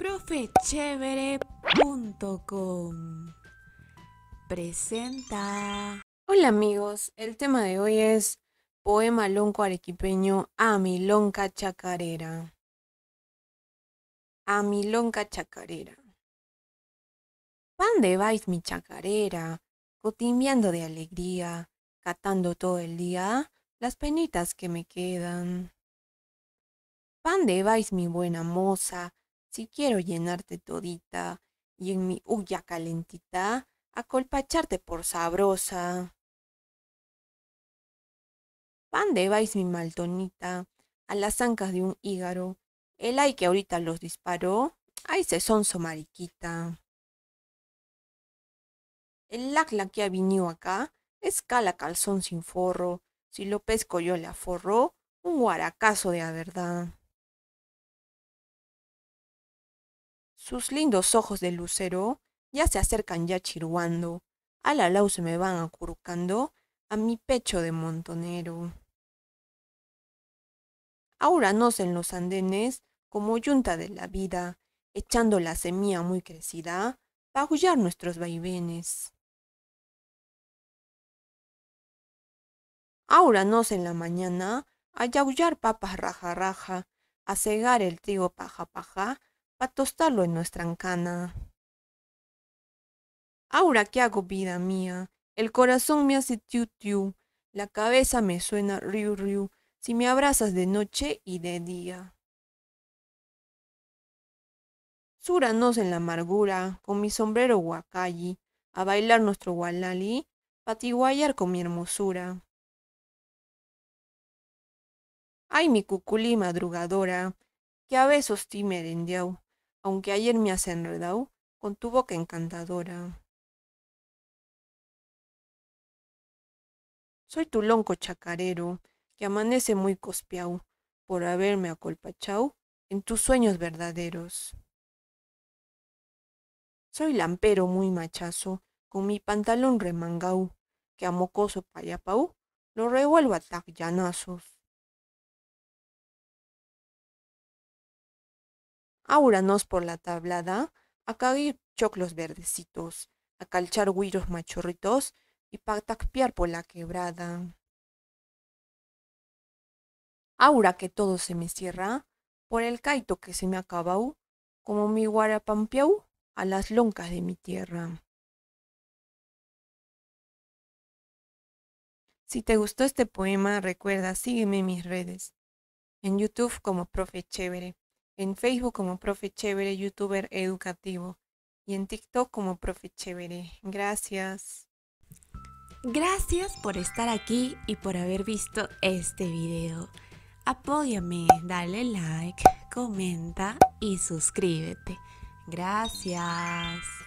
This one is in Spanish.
Profechevere.com presenta. Hola amigos, el tema de hoy es Poema lonco arequipeño a mi lonca chacarera. A mi lonca chacarera. de vais mi chacarera? Cotimbiando de alegría, catando todo el día las penitas que me quedan. de vais mi buena moza? si quiero llenarte todita y en mi huya calentita acolpacharte por sabrosa. de vais mi maltonita? A las ancas de un hígaro. El ay que ahorita los disparó, ay se sonso mariquita. El lacla que ha venido acá es cala calzón sin forro. Si lo pesco yo le aforro, un guaracazo de la verdad. Sus lindos ojos de lucero ya se acercan ya chiruando, al alau se me van acurrucando a mi pecho de montonero. nos en los andenes como yunta de la vida, echando la semilla muy crecida para aullar nuestros vaivenes. nos en la mañana a yaullar papas raja raja, a cegar el trigo paja paja, pa' tostarlo en nuestra encana. Ahora que hago vida mía, el corazón me hace tiu tiu, la cabeza me suena riu riu, si me abrazas de noche y de día. Súranos en la amargura, con mi sombrero guacalli, a bailar nuestro gualali, patiguayar con mi hermosura. Ay, mi cuculí madrugadora, que a besos ti merendiao, aunque ayer me has enredado con tu boca encantadora. Soy tu lonco chacarero, que amanece muy cospiao, por haberme acolpachao en tus sueños verdaderos. Soy lampero muy machazo, con mi pantalón remangao, que a mocoso payapau lo revuelvo a tac áuranos por la tablada, a caer choclos verdecitos, a calchar huiros machorritos y pactacpiar por la quebrada. aura que todo se me cierra, por el caito que se me acabó, como mi guarapampiau a las loncas de mi tierra. Si te gustó este poema, recuerda, sígueme en mis redes, en YouTube como Profe Chévere en Facebook como Profe Chévere, youtuber educativo, y en TikTok como Profe Chévere. Gracias. Gracias por estar aquí y por haber visto este video. Apóyame, dale like, comenta y suscríbete. Gracias.